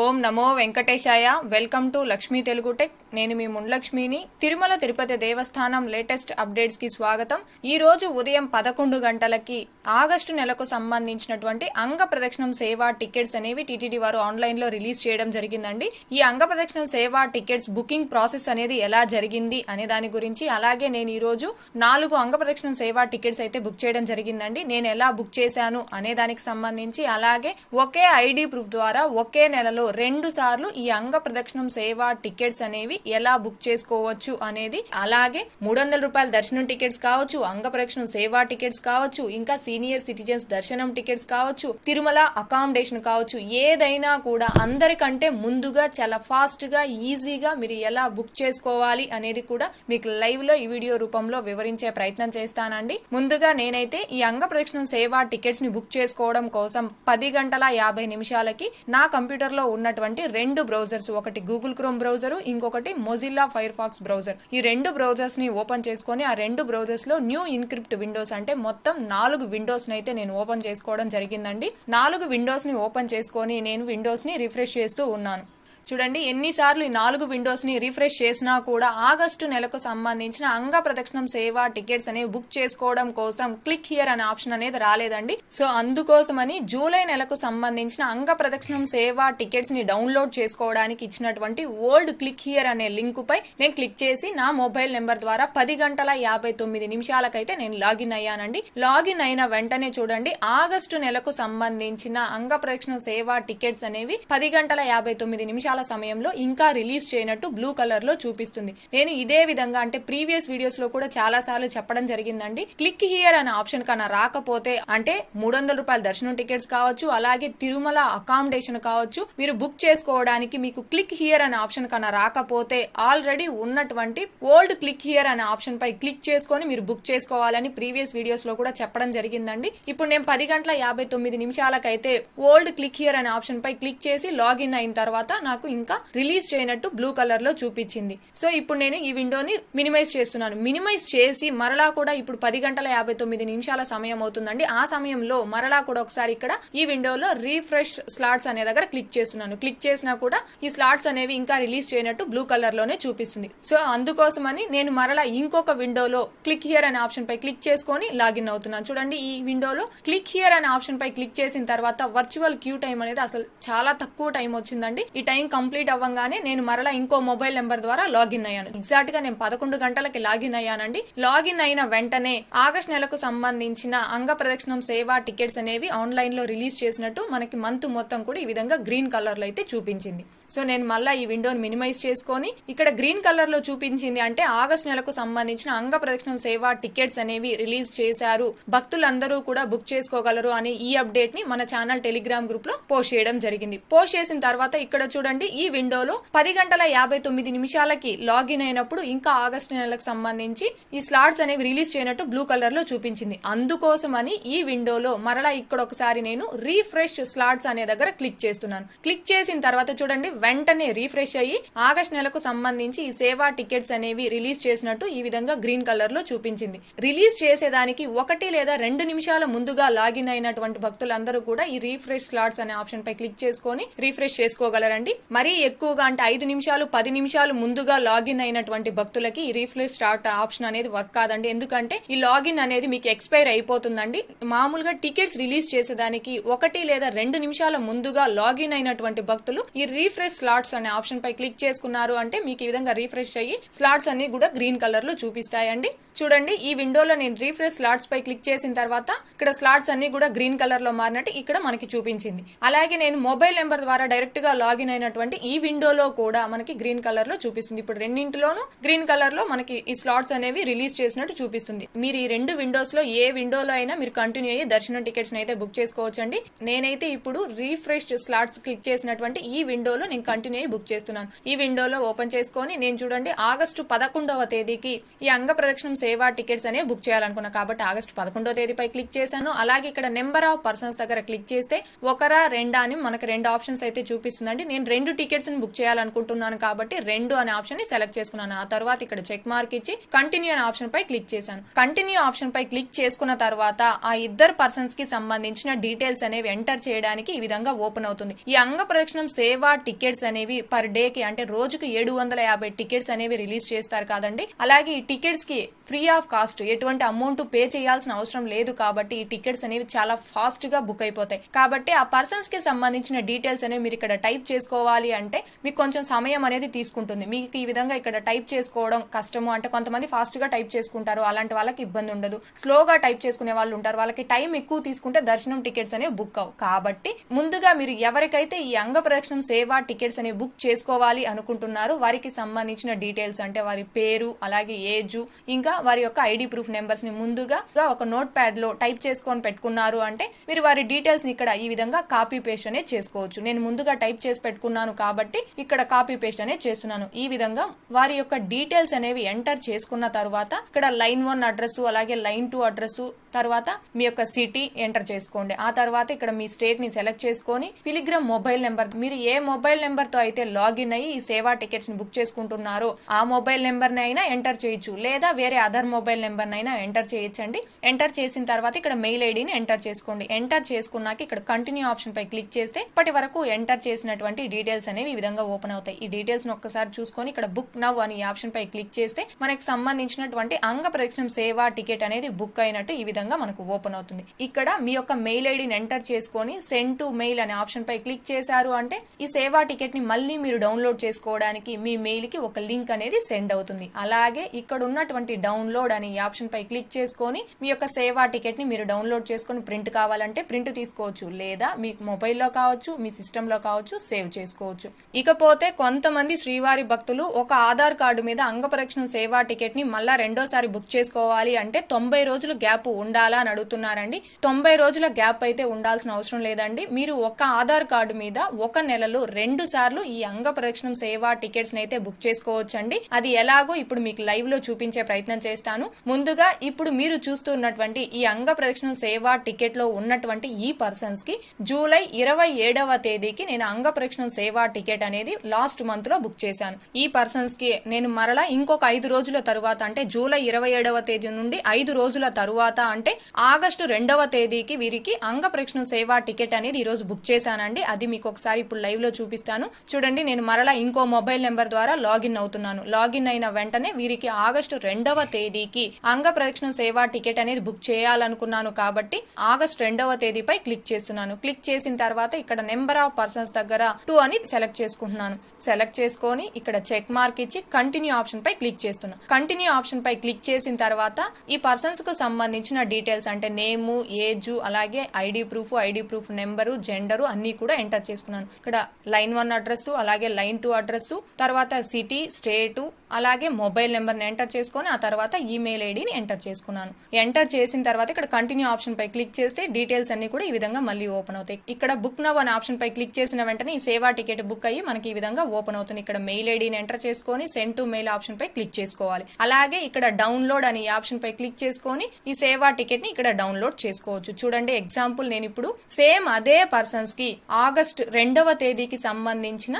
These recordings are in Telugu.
ఓం నమో వెంకటేశాయ welcome to Lakshmi Telugu tech నేను మీ మున్లక్ష్మిని తిరుమల తిరుపతి దేవస్థానం లేటెస్ట్ అప్డేట్స్ కి స్వాగతం ఈ రోజు ఉదయం పదకొండు గంటలకి ఆగస్టు నెలకు సంబంధించినటువంటి అంగ ప్రదక్షిణం సేవా టికెట్స్ అనేవి టీటీడీ వారు ఆన్లైన్ లో రిలీజ్ చేయడం జరిగిందండి ఈ అంగ ప్రదక్షిణం సేవా టికెట్స్ బుకింగ్ ప్రాసెస్ అనేది ఎలా జరిగింది అనే దాని గురించి అలాగే నేను ఈ రోజు నాలుగు అంగ ప్రదక్షిణం సేవా టికెట్స్ అయితే బుక్ చేయడం జరిగిందండి నేను ఎలా బుక్ చేశాను అనే దానికి సంబంధించి అలాగే ఒకే ఐడి ప్రూఫ్ ద్వారా ఒకే నెలలో రెండు సార్లు ఈ అంగ ప్రదక్షిణం సేవా టికెట్స్ అనేవి ఎలా బుక్ చేసుకోవచ్చు అనేది అలాగే మూడు వందల రూపాయల దర్శనం టికెట్స్ కావచ్చు అంగప్రక్షణ సేవా టికెట్స్ కావచ్చు ఇంకా సీనియర్ సిటిజన్స్ దర్శనం టికెట్స్ కావచ్చు తిరుమల అకామిడేషన్ కావచ్చు ఏదైనా కూడా అందరికంటే ముందుగా చాలా ఫాస్ట్ గా ఈజీగా మీరు ఎలా బుక్ చేసుకోవాలి అనేది కూడా మీకు లైవ్ లో ఈ వీడియో రూపంలో వివరించే ప్రయత్నం చేస్తానండి ముందుగా నేనైతే ఈ అంగ ప్రదక్షిణ సేవా టికెట్స్ ని బుక్ చేసుకోవడం కోసం పది గంటల యాభై నిమిషాలకి నా కంప్యూటర్ లో ఉన్నటువంటి రెండు బ్రౌజర్స్ ఒకటి గూగుల్ క్రోమ్ బ్రౌజరు ఇంకొకటి ఒకటి మొజిల్లా ఫైర్ ఫాక్స్ బ్రౌజర్ ఈ రెండు బ్రౌజర్స్ ని ఓపెన్ చేసుకొని ఆ రెండు బ్రౌజర్స్ లో న్యూ ఇన్క్రిప్ట్ విండోస్ అంటే మొత్తం నాలుగు విండోస్ అయితే నేను ఓపెన్ చేసుకోవడం జరిగిందండి నాలుగు విండోస్ ని ఓపెన్ చేసుకొని నేను విండోస్ ని రిఫ్రెష్ చేస్తూ ఉన్నాను చూడండి ఎన్నిసార్లు ఈ నాలుగు విండోస్ ని రిఫ్రెష్ చేసినా కూడా ఆగస్టు నెలకు సంబంధించిన అంగ ప్రదక్షిణం సేవ టికెట్స్ అనేవి బుక్ చేసుకోవడం కోసం క్లిక్ హియర్ అనే ఆప్షన్ అనేది రాలేదండి సో అందుకోసమని జూలై నెలకు సంబంధించిన అంగ ప్రదక్షిణం సేవ టికెట్స్ ని డౌన్లోడ్ చేసుకోవడానికి ఇచ్చినటువంటి ఓల్డ్ క్లిక్ హియర్ అనే లింక్ పై నేను క్లిక్ చేసి నా మొబైల్ నెంబర్ ద్వారా పది గంటల యాభై తొమ్మిది నిమిషాలకైతే నేను లాగిన్ అయ్యానండి లాగిన్ అయిన వెంటనే చూడండి ఆగస్టు నెలకు సంబంధించిన అంగ ప్రదక్షిణం సేవ టికెట్స్ అనేవి పది గంటల యాభై తొమ్మిది నిమిషాలు నిమిషాల సమయంలో ఇంకా రిలీజ్ చేయనట్టు బ్లూ కలర్ లో చూపిస్తుంది నేను ఇదే విధంగా అంటే ప్రీవియస్ వీడియోస్ లో కూడా చాలా సార్లు చెప్పడం జరిగిందండి క్లిక్ హియర్ అనే ఆప్షన్ కన్నా రాకపోతే అంటే మూడు రూపాయల దర్శనం టికెట్స్ కావచ్చు అలాగే తిరుమల అకామిడేషన్ కావచ్చు మీరు బుక్ చేసుకోవడానికి మీకు క్లిక్ హియర్ అనే ఆప్షన్ కన్నా రాకపోతే ఆల్రెడీ ఉన్నటువంటి ఓల్డ్ క్లిక్ హియర్ అనే ఆప్షన్ పై క్లిక్ చేసుకొని మీరు బుక్ చేసుకోవాలని ప్రీవియస్ వీడియోస్ లో కూడా చెప్పడం జరిగిందండి ఇప్పుడు నేను పది గంటల యాభై తొమ్మిది నిమిషాలకైతే ఓల్డ్ క్లిక్ హియర్ అనే ఆప్షన్ పై క్లిక్ చేసి లాగిన్ అయిన తర్వాత నాకు వరకు ఇంకా రిలీజ్ చేయనట్టు బ్లూ కలర్ లో చూపించింది సో ఇప్పుడు నేను ఈ విండోని మినిమైజ్ చేస్తున్నాను మినిమైజ్ చేసి మరలా కూడా ఇప్పుడు పది గంటల యాభై తొమ్మిది నిమిషాల సమయం అవుతుందండి ఆ సమయంలో మరలా కూడా ఒకసారి ఇక్కడ ఈ విండోలో రీఫ్రెష్ స్లాట్స్ అనే దగ్గర క్లిక్ చేస్తున్నాను క్లిక్ చేసినా కూడా ఈ స్లాట్స్ అనేవి ఇంకా రిలీజ్ చేయనట్టు బ్లూ కలర్ లోనే చూపిస్తుంది సో అందుకోసమని నేను మరలా ఇంకొక విండోలో క్లిక్ హియర్ అనే ఆప్షన్ పై క్లిక్ చేసుకొని లాగిన్ అవుతున్నాను చూడండి ఈ విండోలో క్లిక్ హియర్ అనే ఆప్షన్ పై క్లిక్ చేసిన తర్వాత వర్చువల్ క్యూ టైం అనేది అసలు చాలా తక్కువ టైం వచ్చిందండి ఈ టైం కంప్లీట్ అవ్వగానే నేను మరలా ఇంకో మొబైల్ నెంబర్ ద్వారా లాగిన్ అయ్యాను ఎగ్జాక్ట్ గా నేను పదకొండు గంటలకి లాగిన్ అయ్యానండి లాగిన్ అయిన వెంటనే ఆగస్ట్ నెలకు సంబంధించిన అంగ ప్రదక్షిణం సేవ టికెట్స్ అనేవి ఆన్లైన్ లో రిలీజ్ చేసినట్టు మనకి మంత్ మొత్తం కూడా ఈ విధంగా గ్రీన్ కలర్ లో అయితే చూపించింది సో నేను మళ్ళీ ఈ విండోని మినిమైజ్ చేసుకొని ఇక్కడ గ్రీన్ కలర్ లో చూపించింది అంటే ఆగస్ట్ నెలకు సంబంధించిన అంగ ప్రదక్షిణం సేవ టికెట్స్ అనేవి రిలీజ్ చేశారు భక్తులందరూ కూడా బుక్ చేసుకోగలరు అనే ఈ అప్డేట్ ని మన ఛానల్ టెలిగ్రామ్ గ్రూప్ లో పోస్ట్ చేయడం జరిగింది పోస్ట్ చేసిన తర్వాత ఇక్కడ చూడండి చూడండి ఈ విండోలో పది గంటల యాభై తొమ్మిది నిమిషాలకి లాగిన్ అయినప్పుడు ఇంకా ఆగస్టు నెలకు సంబంధించి ఈ స్లాట్స్ అనేవి రిలీజ్ చేయనట్టు బ్లూ కలర్ లో చూపించింది అందుకోసం అని ఈ విండోలో మరలా ఇక్కడ ఒకసారి నేను రీఫ్రెష్ స్లాట్స్ అనే దగ్గర క్లిక్ చేస్తున్నాను క్లిక్ చేసిన తర్వాత చూడండి వెంటనే రీఫ్రెష్ అయ్యి ఆగస్ట్ నెలకు సంబంధించి ఈ సేవా టికెట్స్ అనేవి రిలీజ్ చేసినట్టు ఈ విధంగా గ్రీన్ కలర్ లో చూపించింది రిలీజ్ చేసేదానికి ఒకటి లేదా రెండు నిమిషాల ముందుగా లాగిన్ అయినటువంటి భక్తులందరూ కూడా ఈ రీఫ్రెష్ స్లాట్స్ అనే ఆప్షన్ పై క్లిక్ చేసుకొని రీఫ్రెష్ చేసుకోగలరండి మరీ ఎక్కువగా అంటే ఐదు నిమిషాలు పది నిమిషాలు ముందుగా లాగిన్ అయినటువంటి భక్తులకి ఈ రీఫ్రెష్ స్టార్ట్ ఆప్షన్ అనేది వర్క్ కాదండి ఎందుకంటే ఈ లాగిన్ అనేది మీకు ఎక్స్పైర్ అయిపోతుందండి మామూలుగా టికెట్స్ రిలీజ్ చేసేదానికి ఒకటి లేదా రెండు నిమిషాల ముందుగా లాగిన్ అయినటువంటి భక్తులు ఈ రీఫ్రెష్ స్లాట్స్ అనే ఆప్షన్ పై క్లిక్ చేసుకున్నారు అంటే మీకు ఈ విధంగా రీఫ్రెష్ అయ్యి స్లాట్స్ అన్ని కూడా గ్రీన్ కలర్ లో చూపిస్తాయండి చూడండి ఈ విండోలో నేను రీఫ్రెష్ స్లాట్స్ పై క్లిక్ చేసిన తర్వాత ఇక్కడ స్లాట్స్ అన్ని కూడా గ్రీన్ కలర్ లో మారినట్టు ఇక్కడ మనకి చూపించింది అలాగే నేను మొబైల్ నెంబర్ ద్వారా డైరెక్ట్ గా లాగిన్ అయినటువంటి ఈ విండోలో కూడా మనకి గ్రీన్ కలర్ లో చూపిస్తుంది ఇప్పుడు రెండింటిలోనూ గ్రీన్ కలర్ లో మనకి ఈ స్లాట్స్ అనేవి రిలీజ్ చేసినట్టు చూపిస్తుంది మీరు ఈ రెండు విండోస్ లో ఏ విండోలో అయినా మీరు కంటిన్యూ అయ్యి దర్శనం టికెట్స్ అయితే బుక్ చేసుకోవచ్చండి నేనైతే ఇప్పుడు రీఫ్రెష్ స్లాట్స్ క్లిక్ చేసినటువంటి ఈ విండోలో నేను కంటిన్యూ అయ్యి బుక్ చేస్తున్నాను ఈ విండోలో ఓపెన్ చేసుకొని నేను చూడండి ఆగస్టు పదకొండవ తేదీకి ఈ అంగ ప్రదక్షిణం సేవా టికెట్స్ అనేవి బుక్ చేయాలనుకున్నా కాబట్టి ఆగస్టు పదకొండో తేదీపై క్లిక్ చేశాను అలాగే ఇక్కడ నెంబర్ ఆఫ్ పర్సన్స్ దగ్గర క్లిక్ చేస్తే ఒకరా రెండా అని మనకు రెండు ఆప్షన్స్ అయితే చూపిస్తుందండి నేను రెండు టికెట్స్ ని బుక్ చేయాలనుకుంటున్నాను కాబట్టి రెండు అనే ఆప్షన్ ని సెలెక్ట్ చేసుకున్నాను ఆ తర్వాత ఇక్కడ చెక్ మార్క్ ఇచ్చి కంటిన్యూ అనే ఆప్షన్ పై క్లిక్ చేశాను కంటిన్యూ ఆప్షన్ పై క్లిక్ చేసుకున్న తర్వాత ఆ ఇద్దరు పర్సన్స్ కి సంబంధించిన డీటెయిల్స్ అనేవి ఎంటర్ చేయడానికి ఈ విధంగా ఓపెన్ అవుతుంది ఈ అంగ ప్రదక్షిణం సేవా టికెట్స్ అనేవి పర్ డే కి అంటే రోజుకు ఏడు వందల యాభై టికెట్స్ అనేవి రిలీజ్ చేస్తారు కాదండి అలాగే ఈ టికెట్స్ కి ఫ్రీ ఆఫ్ కాస్ట్ ఎటువంటి అమౌంట్ పే చేయాల్సిన అవసరం లేదు కాబట్టి ఈ టికెట్స్ అనేవి చాలా ఫాస్ట్ గా బుక్ అయిపోతాయి కాబట్టి ఆ పర్సన్స్ కి సంబంధించిన డీటెయిల్స్ అనేవి మీరు ఇక్కడ టైప్ చేసుకోవాలి అంటే మీకు కొంచెం సమయం అనేది తీసుకుంటుంది మీకు ఈ విధంగా ఇక్కడ టైప్ చేసుకోవడం కష్టము అంటే కొంతమంది ఫాస్ట్ గా టైప్ చేసుకుంటారు అలాంటి వాళ్ళకి ఇబ్బంది ఉండదు స్లోగా టైప్ చేసుకునే వాళ్ళు ఉంటారు వాళ్ళకి టైం ఎక్కువ తీసుకుంటే దర్శనం టికెట్స్ అనేవి బుక్ అవు కాబట్టి ముందుగా మీరు ఎవరికైతే ఈ అంగ ప్రదక్షిణం సేవ టికెట్స్ అనేవి బుక్ చేసుకోవాలి అనుకుంటున్నారు వారికి సంబంధించిన డీటెయిల్స్ అంటే వారి పేరు అలాగే ఏజ్ ఇంకా వారి యొక్క ఐడి ప్రూఫ్ నెంబర్స్ ని ముందుగా ఒక నోట్ ప్యాడ్ లో టైప్ చేసుకొని పెట్టుకున్నారు అంటే మీరు వారి డీటెయిల్స్ ఇక్కడ ఈ విధంగా కాపీ పేస్ట్ అనే చేసుకోవచ్చు నేను ముందుగా టైప్ చేసి పెట్టుకున్నాను కాబట్టి ఇక్కడ కాపీ పేస్ట్ అనే చేస్తున్నాను ఈ విధంగా వారి యొక్క డీటెయిల్స్ అనేవి ఎంటర్ చేసుకున్న తర్వాత ఇక్కడ లైన్ వన్ అడ్రస్ అలాగే లైన్ టూ అడ్రస్ తర్వాత మీ యొక్క సిటీ ఎంటర్ చేసుకోండి ఆ తర్వాత ఇక్కడ మీ స్టేట్ ని సెలెక్ట్ చేసుకొని ఫిలిగ్రామ్ మొబైల్ నెంబర్ మీరు ఏ మొబైల్ నెంబర్ తో అయితే లాగిన్ అయ్యి ఈ సేవా టికెట్స్ ని బుక్ చేసుకుంటున్నారో ఆ మొబైల్ నెంబర్ ని అయినా ఎంటర్ చేయొచ్చు లేదా వేరే అదర్ మొబైల్ నెంబర్ అయినా ఎంటర్ చేయొచ్చండి ఎంటర్ చేసిన తర్వాత ఇక్కడ మెయిల్ ఐడిని ఎంటర్ చేసుకోండి ఎంటర్ చేసుకున్నాక ఇక్కడ కంటిన్యూ ఆప్షన్ పై క్లిక్ చేస్తే ఇప్పటి వరకు ఎంటర్ చేసినటువంటి డీటెయిల్స్ అనేవి ఈ విధంగా ఓపెన్ అవుతాయి ఈ డీటెయిల్స్ ను ఒక్కసారి చూసుకొని ఇక్కడ బుక్ నవ్ అని ఆప్షన్ పై క్లిక్ చేస్తే మనకు సంబంధించినటువంటి అంగ ప్రదక్షిణం సేవా టికెట్ అనేది బుక్ అయినట్టు ఈ విధంగా మనకు ఓపెన్ అవుతుంది ఇక్కడ మీ యొక్క మెయిల్ ఐడిని ఎంటర్ చేసుకొని సెండ్ టు మెయిల్ అనే ఆప్షన్ పై క్లిక్ చేశారు అంటే ఈ సేవా టికెట్ ని మళ్ళీ మీరు డౌన్లోడ్ చేసుకోవడానికి మీ మెయిల్ కి ఒక లింక్ అనేది సెండ్ అవుతుంది అలాగే ఇక్కడ ఉన్నటువంటి డౌన్ డౌన్లోడ్ అని ఆప్షన్ పై క్లిక్ చేసుకొని మీ యొక్క సేవా టికెట్ ని మీరు డౌన్లోడ్ చేసుకొని ప్రింట్ కావాలంటే ప్రింట్ తీసుకోవచ్చు లేదా మీ మొబైల్లో కావచ్చు మీ సిస్టమ్ లో కావచ్చు సేవ్ చేసుకోవచ్చు ఇకపోతే కొంతమంది శ్రీవారి భక్తులు ఒక ఆధార్ కార్డు మీద అంగపరీక్షణ సేవా టికెట్ ని మళ్ళా రెండోసారి బుక్ చేసుకోవాలి అంటే తొంభై రోజులు గ్యాప్ ఉండాలా అని అడుగుతున్నారండి తొంభై రోజుల గ్యాప్ అయితే ఉండాల్సిన అవసరం లేదండి మీరు ఒక ఆధార్ కార్డు మీద ఒక నెలలో రెండు సార్లు ఈ అంగ ప్రదక్షిణం సేవా టికెట్స్ అయితే బుక్ చేసుకోవచ్చండి అది ఎలాగో ఇప్పుడు మీకు లైవ్ లో చూపించే ప్రయత్నం చేస్తాను చేస్తాను ముందుగా ఇప్పుడు మీరు చూస్తున్నటువంటి ఈ అంగ ప్రదక్షిణ సేవ టికెట్ లో ఉన్నటువంటి ఈ పర్సన్స్ కి జూలై ఇరవై ఏడవ తేదీకి నేను అంగ ప్రదక్షిణ సేవ టికెట్ అనేది లాస్ట్ మంత్ లో బుక్ చేశాను ఈ పర్సన్స్ కి నేను మరలా ఇంకొక ఐదు రోజుల తరువాత అంటే జూలై ఇరవై ఏడవ తేదీ నుండి ఐదు రోజుల తరువాత అంటే ఆగస్టు రెండవ తేదీకి వీరికి అంగ ప్రదక్షిణ సేవ టికెట్ అనేది ఈ రోజు బుక్ చేశానండి అది మీకు ఒకసారి ఇప్పుడు లైవ్ లో చూపిస్తాను చూడండి నేను మరలా ఇంకో మొబైల్ నెంబర్ ద్వారా లాగిన్ అవుతున్నాను లాగిన్ అయిన వెంటనే వీరికి ఆగస్టు రెండవ తేదీ తేదీకి అంగ ప్రదక్షిణ సేవా టికెట్ అనేది బుక్ చేయాలనుకున్నాను కాబట్టి ఆగస్ట్ రెండవ తేదీపై క్లిక్ చేస్తున్నాను క్లిక్ చేసిన తర్వాత ఇక్కడ నెంబర్ ఆఫ్ పర్సన్స్ దగ్గర టూ అని సెలెక్ట్ చేసుకుంటున్నాను సెలెక్ట్ చేసుకొని ఇక్కడ చెక్ మార్క్ ఇచ్చి కంటిన్యూ ఆప్షన్ పై క్లిక్ చేస్తున్నాను కంటిన్యూ ఆప్షన్ పై క్లిక్ చేసిన తర్వాత ఈ పర్సన్స్ కు సంబంధించిన డీటెయిల్స్ అంటే నేము ఏజ్ అలాగే ID proof ID proof number gender అన్ని కూడా ఎంటర్ చేసుకున్నాను ఇక్కడ లైన్ వన్ అడ్రస్ అలాగే లైన్ టూ అడ్రస్ తర్వాత సిటీ స్టేట్ అలాగే మొబైల్ నెంబర్ ఎంటర్ చేసుకొని ఆ తర్వాత తర్వాత ఈమెయిల్ ఐడిని ఎంటర్ చేసుకున్నాను ఎంటర్ చేసిన తర్వాత ఇక్కడ కంటిన్యూ ఆప్షన్ పై క్లిక్ చేస్తే డీటెయిల్స్ అన్ని కూడా ఈ విధంగా మళ్ళీ ఓపెన్ అవుతాయి ఇక్కడ బుక్ నవ్ అనే ఆప్షన్ పై క్లిక్ చేసిన వెంటనే ఈ సేవా టికెట్ బుక్ అయ్యి మనకి ఈ విధంగా ఓపెన్ అవుతుంది ఇక్కడ మెయిల్ ఐడిని ఎంటర్ చేసుకొని సెండ్ టు మెయిల్ ఆప్షన్ పై క్లిక్ చేసుకోవాలి అలాగే ఇక్కడ డౌన్లోడ్ అనే ఆప్షన్ పై క్లిక్ చేసుకొని ఈ సేవా టికెట్ ని ఇక్కడ డౌన్లోడ్ చేసుకోవచ్చు చూడండి ఎగ్జాంపుల్ నేను ఇప్పుడు సేమ్ అదే పర్సన్స్ కి ఆగస్ట్ రెండవ తేదీకి సంబంధించిన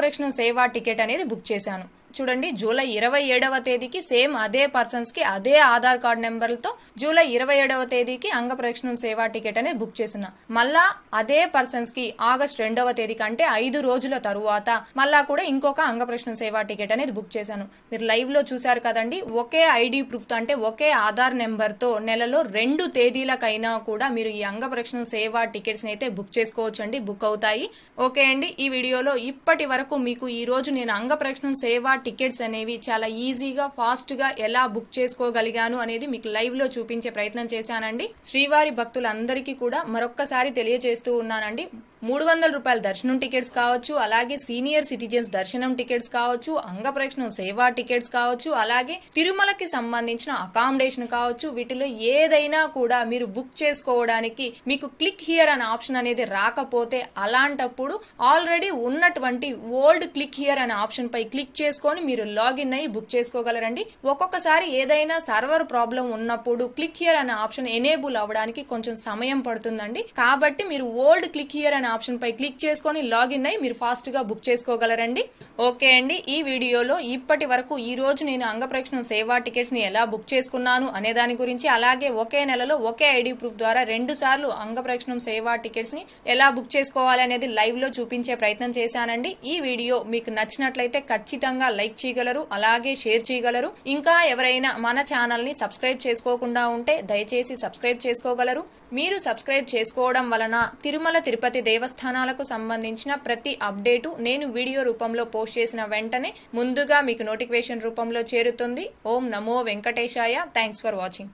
ప్రేక్షణ సేవా టికెట్ అనేది బుక్ చేశాను చూడండి జూలై ఇరవై ఏడవ తేదీకి సేమ్ అదే పర్సన్స్ కి అదే ఆధార్ కార్డు నెంబర్లతో జూలై ఇరవై ఏడవ తేదీకి అంగ ప్రేక్షణ సేవా టికెట్ అనేది బుక్ చేసిన మళ్ళా అదే పర్సన్స్ కి ఆగస్ట్ రెండవ తేదీ కంటే ఐదు రోజుల తరువాత మళ్ళా కూడా ఇంకొక అంగ ప్రశ్న సేవా టికెట్ అనేది బుక్ చేశాను మీరు లైవ్ లో చూసారు కదండి ఒకే ఐడి ప్రూఫ్ అంటే ఒకే ఆధార్ నెంబర్ తో నెలలో రెండు తేదీలకైనా కూడా మీరు ఈ అంగ ప్రశ్న సేవా టికెట్స్ అయితే బుక్ చేసుకోవచ్చు అండి బుక్ అవుతాయి ఓకే అండి ఈ వీడియోలో ఇప్పటి వరకు మీకు ఈ రోజు నేను అంగ ప్రశ్న సేవా టికెట్స్ అనేవి చాలా ఈజీగా ఫాస్ట్గా ఎలా బుక్ చేసుకోగలిగాను అనేది మీకు లైవ్లో చూపించే ప్రయత్నం చేశానండి శ్రీవారి భక్తులందరికీ కూడా మరొక్కసారి తెలియజేస్తూ ఉన్నానండి మూడు వందల రూపాయల దర్శనం టికెట్స్ కావచ్చు అలాగే సీనియర్ సిటిజన్స్ దర్శనం టికెట్స్ కావచ్చు అంగ అంగప్రక్షణం సేవా టికెట్స్ కావచ్చు అలాగే తిరుమలకి సంబంధించిన అకామిడేషన్ కావచ్చు వీటిలో ఏదైనా కూడా మీరు బుక్ చేసుకోవడానికి మీకు క్లిక్ హియర్ అనే ఆప్షన్ అనేది రాకపోతే అలాంటప్పుడు ఆల్రెడీ ఉన్నటువంటి ఓల్డ్ క్లిక్ హియర్ అనే ఆప్షన్ పై క్లిక్ చేసుకొని మీరు లాగిన్ అయ్యి బుక్ చేసుకోగలరండి ఒక్కొక్కసారి ఏదైనా సర్వర్ ప్రాబ్లం ఉన్నప్పుడు క్లిక్ హియర్ అనే ఆప్షన్ ఎనేబుల్ అవ్వడానికి కొంచెం సమయం పడుతుందండి కాబట్టి మీరు ఓల్డ్ క్లిక్ హియర్ అనే ఆప్షన్ పై క్లిక్ చేసుకొని లాగిన్ అయి మీరు ఫాస్ట్ గా బుక్ చేసుకోగలరండి ఓకే అండి ఈ వీడియోలో ఇప్పటి వరకు ఈ రోజు నేను అంగప్రక్షణ సేవా టికెట్స్ ని ఎలా బుక్ చేసుకున్నాను అనే దాని గురించి అలాగే ఒకే నెలలో ఒకే ఐడి ప్రూఫ్ ద్వారా రెండు సార్లు అంగప్రక్షణం సేవా టికెట్స్ ని ఎలా బుక్ చేసుకోవాలి అనేది లైవ్ లో చూపించే ప్రయత్నం చేశానండి ఈ వీడియో మీకు నచ్చినట్లయితే ఖచ్చితంగా లైక్ చేయగలరు అలాగే షేర్ చేయగలరు ఇంకా ఎవరైనా మన ఛానల్ ని సబ్స్క్రైబ్ చేసుకోకుండా ఉంటే దయచేసి సబ్స్క్రైబ్ చేసుకోగలరు మీరు సబ్స్క్రైబ్ చేసుకోవడం వలన తిరుమల తిరుపతి దేవ దేవస్థానాలకు సంబంధించిన ప్రతి అప్డేటు నేను వీడియో రూపంలో పోస్ట్ చేసిన వెంటనే ముందుగా మీకు నోటిఫికేషన్ రూపంలో చేరుతుంది ఓం నమో వెంకటేశాయ థ్యాంక్స్ ఫర్ వాచింగ్